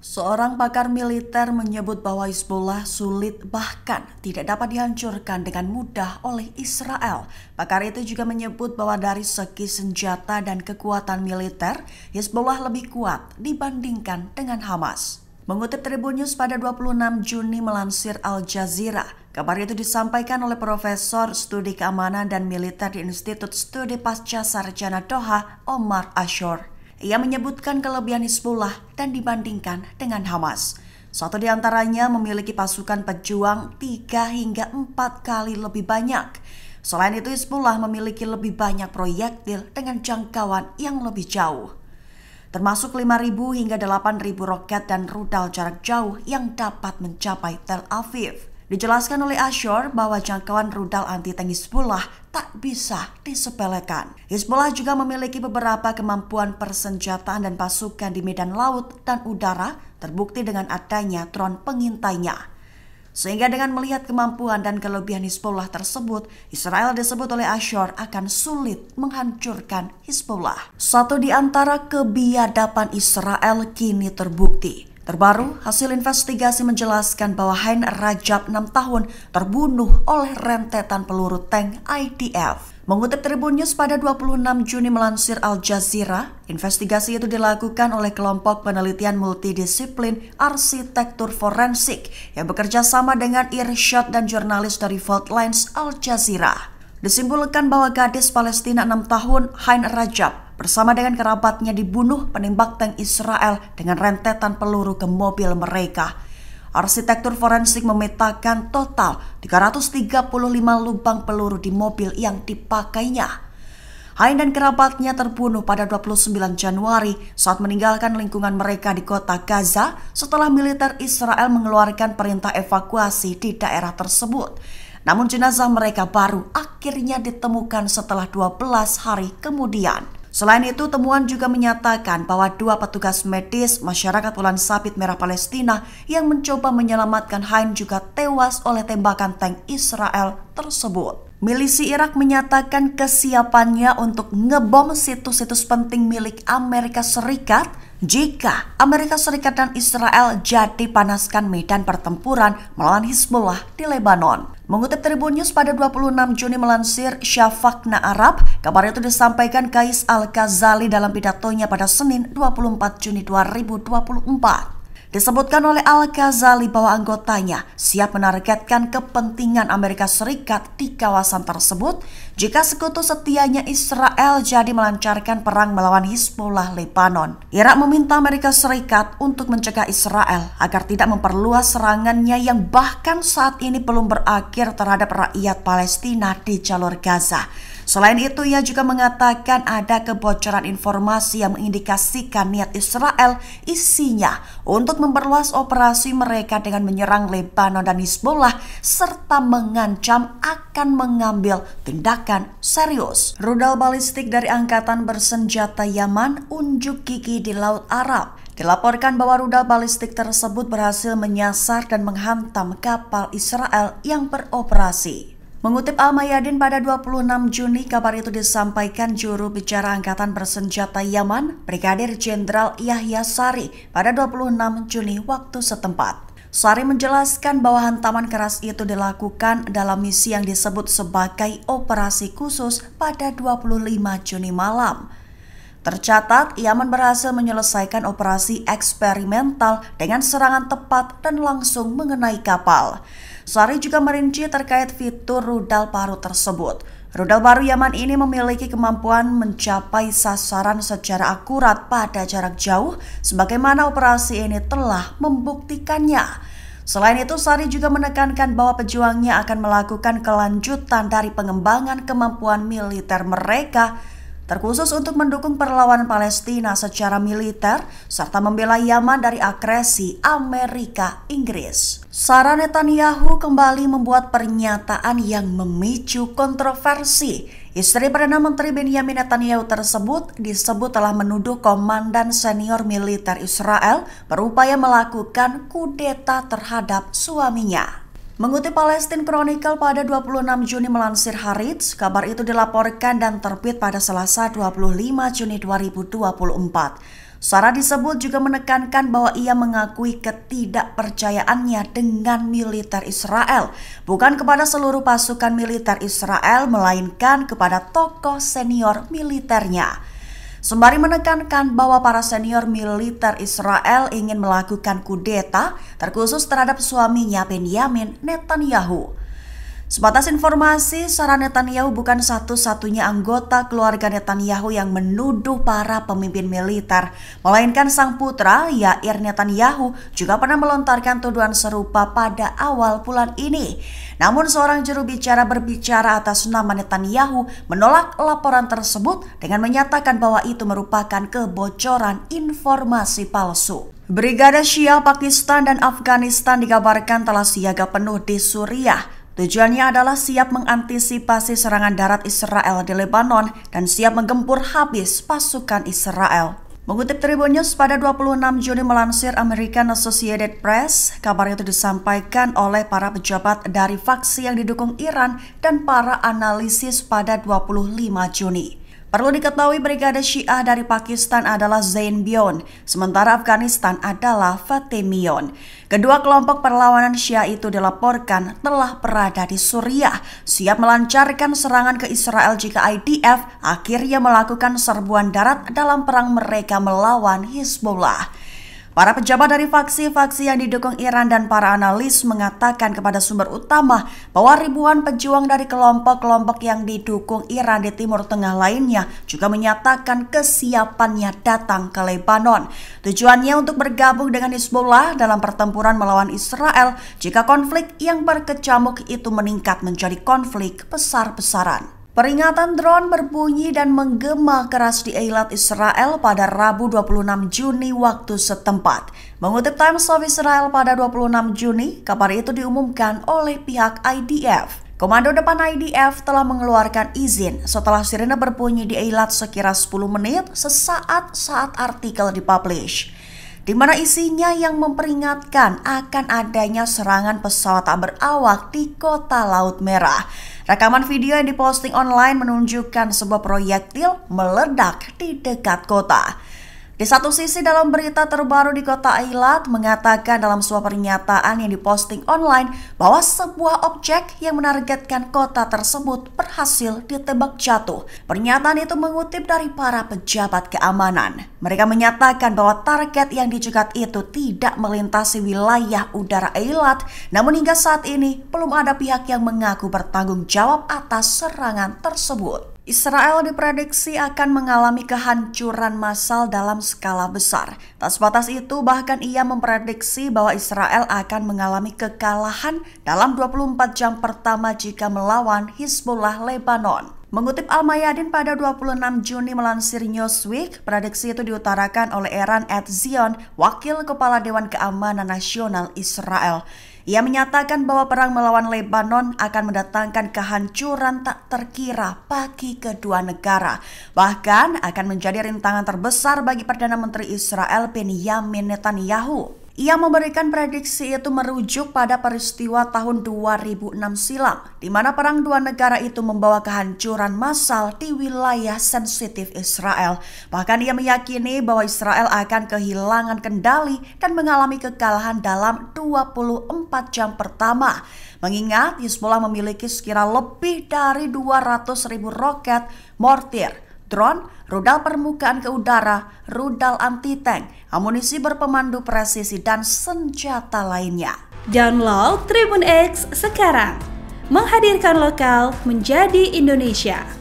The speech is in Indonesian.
Seorang pakar militer menyebut bahwa Hezbollah sulit bahkan tidak dapat dihancurkan dengan mudah oleh Israel. Pakar itu juga menyebut bahwa dari segi senjata dan kekuatan militer, Hezbollah lebih kuat dibandingkan dengan Hamas. Mengutip Tribun News pada 26 Juni melansir Al Jazeera, kabar itu disampaikan oleh Profesor Studi Keamanan dan Militer di Institut Studi Pasca Sarjana Doha, Omar Ashor. Ia menyebutkan kelebihan Hizbullah dan dibandingkan dengan Hamas. Satu di antaranya memiliki pasukan pejuang tiga hingga empat kali lebih banyak. Selain itu Hizbullah memiliki lebih banyak proyektil dengan jangkauan yang lebih jauh. Termasuk 5.000 hingga 8.000 roket dan rudal jarak jauh yang dapat mencapai Tel Aviv. Dijelaskan oleh Ashor bahwa jangkauan rudal anti tank Hizbullah tak bisa disepelekan. Hizbullah juga memiliki beberapa kemampuan persenjataan dan pasukan di medan laut dan udara terbukti dengan adanya drone pengintainya. Sehingga dengan melihat kemampuan dan kelebihan Hizbullah tersebut, Israel disebut oleh Ashor akan sulit menghancurkan Hizbullah. Satu di antara kebiadaban Israel kini terbukti, Terbaru, hasil investigasi menjelaskan bahwa Hein Rajab 6 tahun terbunuh oleh rentetan peluru tank IDF. Mengutip Tribun News pada 26 Juni melansir Al Jazeera, investigasi itu dilakukan oleh kelompok penelitian multidisiplin arsitektur forensik yang bekerja sama dengan Irshad dan jurnalis dari Fault Lines Al Jazeera. Disimpulkan bahwa gadis Palestina 6 tahun, Hein Rajab, bersama dengan kerabatnya dibunuh penembak tank Israel dengan rentetan peluru ke mobil mereka. Arsitektur forensik memetakan total 335 lubang peluru di mobil yang dipakainya. Hain dan kerabatnya terbunuh pada 29 Januari saat meninggalkan lingkungan mereka di kota Gaza setelah militer Israel mengeluarkan perintah evakuasi di daerah tersebut. Namun jenazah mereka baru akhirnya ditemukan setelah 12 hari kemudian. Selain itu, temuan juga menyatakan bahwa dua petugas medis masyarakat Ulan Sabit Merah Palestina yang mencoba menyelamatkan Haim juga tewas oleh tembakan tank Israel tersebut. Milisi Irak menyatakan kesiapannya untuk ngebom situs-situs penting milik Amerika Serikat jika Amerika Serikat dan Israel jadi panaskan medan pertempuran melawan Hizbullah di Lebanon. Mengutip Tribun News pada 26 Juni melansir Syafakna Arab, kabar itu disampaikan Kais Al-Ghazali dalam pidatonya pada Senin 24 Juni 2024. Disebutkan oleh Al-Ghazali bahwa anggotanya siap menargetkan kepentingan Amerika Serikat di kawasan tersebut jika sekutu setianya Israel jadi melancarkan perang melawan Hizbullah Lebanon. Irak meminta Amerika Serikat untuk mencegah Israel agar tidak memperluas serangannya yang bahkan saat ini belum berakhir terhadap rakyat Palestina di jalur Gaza. Selain itu, ia juga mengatakan ada kebocoran informasi yang mengindikasikan niat Israel isinya untuk memperluas operasi mereka dengan menyerang Lebanon dan Hezbollah serta mengancam akan mengambil tindakan serius. Rudal balistik dari Angkatan Bersenjata Yaman unjuk gigi di Laut Arab. Dilaporkan bahwa rudal balistik tersebut berhasil menyasar dan menghantam kapal Israel yang beroperasi. Mengutip Al-Mayadin pada 26 Juni, kabar itu disampaikan juru bicara Angkatan Bersenjata Yaman, Brigadir Jenderal Yahya Sari, pada 26 Juni waktu setempat. Sari menjelaskan bahwa hantaman keras itu dilakukan dalam misi yang disebut sebagai operasi khusus pada 25 Juni malam. Tercatat, Yaman berhasil menyelesaikan operasi eksperimental dengan serangan tepat dan langsung mengenai kapal. Sari juga merinci terkait fitur rudal baru tersebut. Rudal baru Yaman ini memiliki kemampuan mencapai sasaran secara akurat pada jarak jauh, sebagaimana operasi ini telah membuktikannya. Selain itu, Sari juga menekankan bahwa pejuangnya akan melakukan kelanjutan dari pengembangan kemampuan militer mereka terkhusus untuk mendukung perlawanan Palestina secara militer serta membela Yaman dari agresi Amerika Inggris. Sarah Netanyahu kembali membuat pernyataan yang memicu kontroversi. Istri Perdana Menteri Benjamin Netanyahu tersebut disebut telah menuduh komandan senior militer Israel berupaya melakukan kudeta terhadap suaminya. Mengutip Palestine Chronicle pada 26 Juni melansir Harits, kabar itu dilaporkan dan terbit pada Selasa 25 Juni 2024. Sarah disebut juga menekankan bahwa ia mengakui ketidakpercayaannya dengan militer Israel, bukan kepada seluruh pasukan militer Israel, melainkan kepada tokoh senior militernya sembari menekankan bahwa para senior militer Israel ingin melakukan kudeta terkhusus terhadap suaminya Benjamin Netanyahu. Sebatas informasi, Sarah Netanyahu bukan satu-satunya anggota keluarga Netanyahu yang menuduh para pemimpin militer, melainkan sang putra, Yair Netanyahu, juga pernah melontarkan tuduhan serupa pada awal bulan ini. Namun seorang juru bicara berbicara atas nama Netanyahu menolak laporan tersebut dengan menyatakan bahwa itu merupakan kebocoran informasi palsu. Brigade Syiah Pakistan dan Afghanistan dikabarkan telah siaga penuh di Suriah Tujuannya adalah siap mengantisipasi serangan darat Israel di Lebanon dan siap menggempur habis pasukan Israel. Mengutip Tribun News pada 26 Juni melansir American Associated Press, kabar itu disampaikan oleh para pejabat dari faksi yang didukung Iran dan para analisis pada 25 Juni. Perlu diketahui Brigade Syiah dari Pakistan adalah Zain Bion, sementara Afghanistan adalah Fatemion. Kedua kelompok perlawanan Syiah itu dilaporkan telah berada di Suriah, siap melancarkan serangan ke Israel jika IDF akhirnya melakukan serbuan darat dalam perang mereka melawan Hizbullah. Para pejabat dari faksi-faksi yang didukung Iran dan para analis mengatakan kepada sumber utama bahwa ribuan pejuang dari kelompok-kelompok yang didukung Iran di Timur Tengah lainnya juga menyatakan kesiapannya datang ke Lebanon. Tujuannya untuk bergabung dengan Hezbollah dalam pertempuran melawan Israel jika konflik yang berkecamuk itu meningkat menjadi konflik besar-besaran. Peringatan drone berbunyi dan menggema keras di Eilat Israel pada Rabu 26 Juni waktu setempat. Mengutip Times of Israel pada 26 Juni, kabar itu diumumkan oleh pihak IDF. Komando depan IDF telah mengeluarkan izin setelah sirene berbunyi di Eilat sekira 10 menit sesaat saat artikel dipublish di mana isinya yang memperingatkan akan adanya serangan pesawat tak berawak di kota Laut Merah. Rekaman video yang diposting online menunjukkan sebuah proyektil meledak di dekat kota. Di satu sisi dalam berita terbaru di kota Eilat mengatakan dalam sebuah pernyataan yang diposting online bahwa sebuah objek yang menargetkan kota tersebut berhasil ditebak jatuh. Pernyataan itu mengutip dari para pejabat keamanan. Mereka menyatakan bahwa target yang dicegat itu tidak melintasi wilayah udara Eilat, namun hingga saat ini belum ada pihak yang mengaku bertanggung jawab atas serangan tersebut. Israel diprediksi akan mengalami kehancuran massal dalam skala besar. Tak sebatas itu, bahkan ia memprediksi bahwa Israel akan mengalami kekalahan dalam 24 jam pertama jika melawan Hizbullah Lebanon. Mengutip Al-Mayadin pada 26 Juni melansir Newsweek, prediksi itu diutarakan oleh Eran Etzion, wakil kepala Dewan Keamanan Nasional Israel. Ia menyatakan bahwa perang melawan Lebanon akan mendatangkan kehancuran tak terkira bagi kedua negara. Bahkan akan menjadi rintangan terbesar bagi Perdana Menteri Israel Benjamin Netanyahu. Ia memberikan prediksi itu merujuk pada peristiwa tahun 2006 silam, di mana perang dua negara itu membawa kehancuran massal di wilayah sensitif Israel. Bahkan ia meyakini bahwa Israel akan kehilangan kendali dan mengalami kekalahan dalam 24 jam pertama. Mengingat Hizbullah memiliki sekira lebih dari 200 ribu roket, mortir, drone, rudal permukaan ke udara, rudal anti-tank, amunisi berpemandu presisi, dan senjata lainnya. Download Tribun X sekarang, menghadirkan lokal menjadi Indonesia.